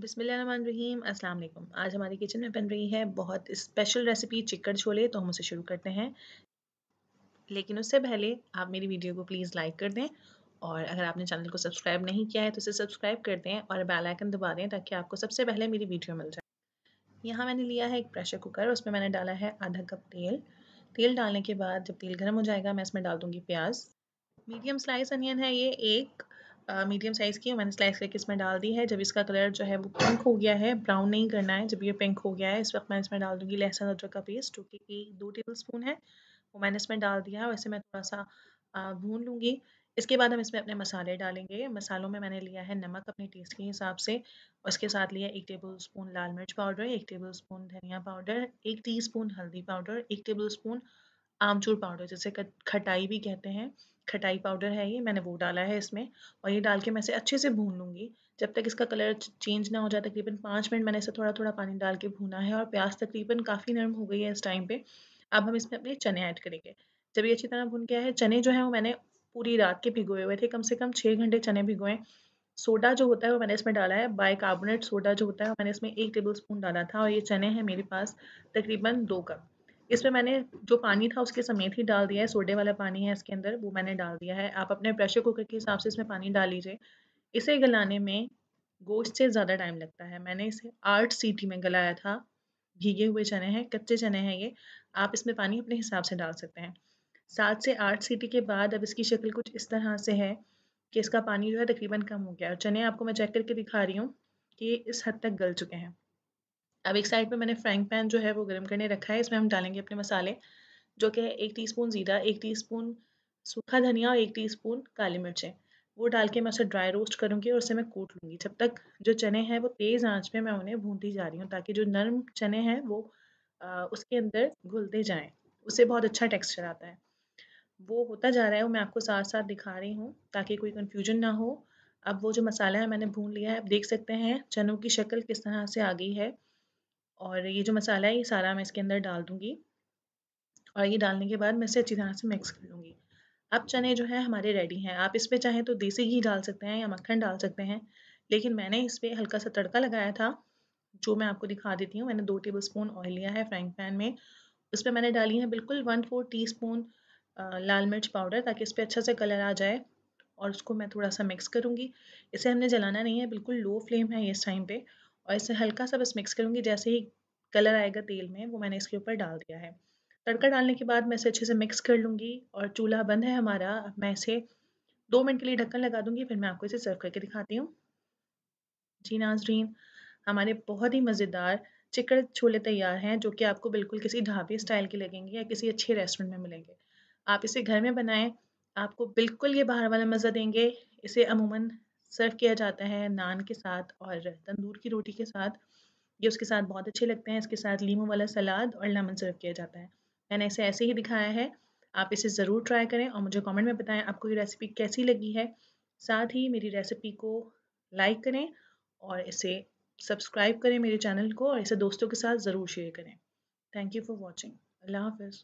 बिसमीम अस्सलाम वालेकुम आज हमारी किचन में बन रही है बहुत स्पेशल रेसिपी चिकड़ छोले तो हम उसे शुरू करते हैं लेकिन उससे पहले आप मेरी वीडियो को प्लीज़ लाइक कर दें और अगर आपने चैनल को सब्सक्राइब नहीं किया है तो उसे सब्सक्राइब कर दें और बेल आइकन दबा दें ताकि आपको सबसे पहले मेरी वीडियो मिल जाए यहाँ मैंने लिया है एक प्रेशर कुकर उसमें मैंने डाला है आधा कप तेल तेल डालने के बाद जब तेल गर्म हो जाएगा मैं इसमें डाल दूँगी प्याज मीडियम स्लाइस अनियन है ये एक मीडियम साइज़ की मैंने स्लाइस करके इसमें डाल दी है जब इसका कलर जो है वो पिंक हो गया है ब्राउन नहीं करना है जब ये पिंक हो गया है इस वक्त मैं इसमें डाल दूँगी लहसुन अदरक का पेस्ट जो कि एक दो टेबल स्पून है वो मैंने इसमें डाल दिया वैसे मैं थोड़ा सा भून लूँगी इसके बाद हम इसमें अपने मसाले डालेंगे मसालों में मैंने लिया है नमक अपने टेस्ट के हिसाब से उसके साथ लिया एक टेबल स्पून लाल मिर्च पाउडर एक टेबल स्पून धनिया पाउडर एक टी स्पून हल्दी पाउडर एक टेबल स्पून आमचूर पाउडर जैसे खटाई भी कहते हैं खटाई पाउडर है ये मैंने वो डाला है इसमें और ये डाल के मैं इसे अच्छे से भून लूँगी जब तक इसका कलर चेंज ना हो जाए तकरीबन पाँच मिनट मैंने इसे थोड़ा थोड़ा पानी डाल के भूना है और प्याज तकरीबन काफ़ी नरम हो गई है इस टाइम पर अब हम इसमें अपने चने ऐड करेंगे जब ये अच्छी तरह भून गया है चने जो है वो मैंने पूरी रात के भिगोए हुए थे कम से कम छः घंटे चने भिगोए सोडा जो होता है वो मैंने इसमें डाला है बाइकार्बोनेट सोडा जो होता है मैंने इसमें एक टेबल स्पून डाला था और ये चने हैं मेरे पास तकरीबन दो कप इसमें मैंने जो पानी था उसके समेत ही डाल दिया है सोडे वाला पानी है इसके अंदर वो मैंने डाल दिया है आप अपने प्रेशर कुकर के हिसाब से इसमें पानी डाल लीजिए इसे गलाने में गोश्त से ज़्यादा टाइम लगता है मैंने इसे आठ सीटी में गलाया था भीगे हुए चने हैं कच्चे चने हैं ये आप इसमें पानी अपने हिसाब से डाल सकते हैं सात से आठ सीटी के बाद अब इसकी शक्ल कुछ इस तरह से है कि इसका पानी जो है तकरीबन कम हो गया और चने आपको मैं चेक करके दिखा रही हूँ कि इस हद तक गल चुके हैं अब एक साइड पे मैंने फ्राइंग पैन जो है वो गर्म करने रखा है इसमें हम डालेंगे अपने मसाले जो कि है एक स्पून ज़ीरा एक स्पून सूखा धनिया और एक स्पून काली मिर्चें वो डाल के मैं उसे ड्राई रोस्ट करूँगी और उसे मैं कूट लूँगी जब तक जो चने हैं वो तेज़ आँच में मैं उन्हें भूनती जा रही हूँ ताकि जो नरम चने हैं वो आ, उसके अंदर घुलते जाएँ उससे बहुत अच्छा टेक्स्चर आता है वो होता जा रहा है वो मैं आपको साथ साथ दिखा रही हूँ ताकि कोई कन्फ्यूजन ना हो अब वो जो मसाला है मैंने भून लिया है आप देख सकते हैं चनों की शक्ल किस तरह से आ गई है और ये जो मसाला है ये सारा मैं इसके अंदर डाल दूँगी और ये डालने के बाद मैं इसे अच्छी तरह से मिक्स कर लूँगी अब चने जो है हमारे रेडी हैं आप इस पर चाहें तो देसी घी डाल सकते हैं या मक्खन डाल सकते हैं लेकिन मैंने इस पर हल्का सा तड़का लगाया था जो मैं आपको दिखा देती हूँ मैंने दो टेबल स्पून ऑयल लिया है फ्राइंग पैन में उस पर मैंने डाली है बिल्कुल वन फोर टी स्पून लाल मिर्च पाउडर ताकि इस पर अच्छा से कलर आ जाए और उसको मैं थोड़ा सा मिक्स करूँगी इसे हमने जलाना नहीं है बिल्कुल लो फ्लेम है इस टाइम पर और इसे हल्का सा बस मिक्स करूँगी जैसे ही कलर आएगा तेल में वो मैंने इसके ऊपर डाल दिया है तड़का डालने के बाद मैं इसे अच्छे से मिक्स कर लूँगी और चूल्हा बंद है हमारा अब मैं इसे दो मिनट के लिए ढक्कन लगा दूँगी फिर मैं आपको इसे सर्व करके दिखाती हूँ जी नाजरीन हमारे बहुत ही मज़ेदार चिकड़ छोले तैयार हैं जो कि आपको बिल्कुल किसी ढाबे स्टाइल के लगेंगे या किसी अच्छे रेस्टोरेंट में मिलेंगे आप इसे घर में बनाएं आपको बिल्कुल ये बाहर वाला मज़ा देंगे इसे अमूमन सर्व किया जाता है नान के साथ और तंदूर की रोटी के साथ ये उसके साथ बहुत अच्छे लगते हैं इसके साथ लीमू वाला सलाद और लेमन सर्व किया जाता है मैंने इसे ऐसे ही दिखाया है आप इसे ज़रूर ट्राई करें और मुझे कमेंट में बताएं आपको ये रेसिपी कैसी लगी है साथ ही मेरी रेसिपी को लाइक करें और इसे सब्सक्राइब करें मेरे चैनल को और इसे दोस्तों के साथ ज़रूर शेयर करें थैंक यू फॉर वॉचिंग अल्लाह हाफिज़